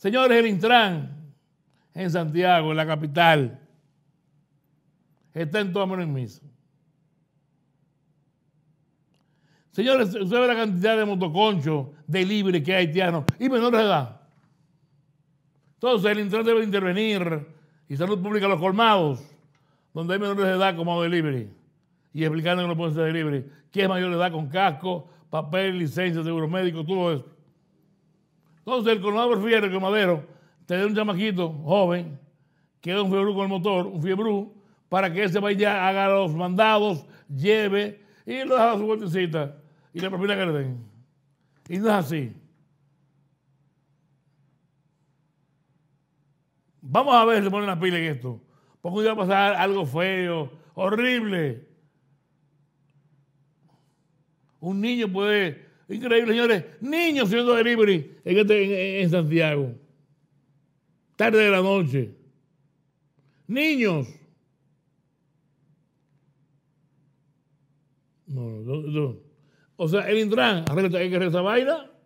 Señores, el Intran en Santiago, en la capital, está en todo menos en misa. Señores, ¿ustedes la cantidad de motoconchos de libre que hay haitianos y menores de edad. Entonces, el Intran debe intervenir y Salud Pública los colmados, donde hay menores de edad como libre y explicando que no pueden ser libre, quién es mayor de edad con casco, papel, licencia, seguro médico, todo eso. Entonces, el coronador Fierro, que Madero, dé un chamaquito joven, que da un fiebrú con el motor, un fiebrú, para que ese vaya, haga los mandados, lleve, y lo deja a su vueltecita, y le propina que le den. Y no es así. Vamos a ver si se ponen la pila en esto. Porque hoy va a pasar algo feo, horrible. Un niño puede Increíble, señores. Niños siendo delivery este, en, en, Santiago. Tarde de la noche. Niños. O sea, el Intran, hay que esa baila.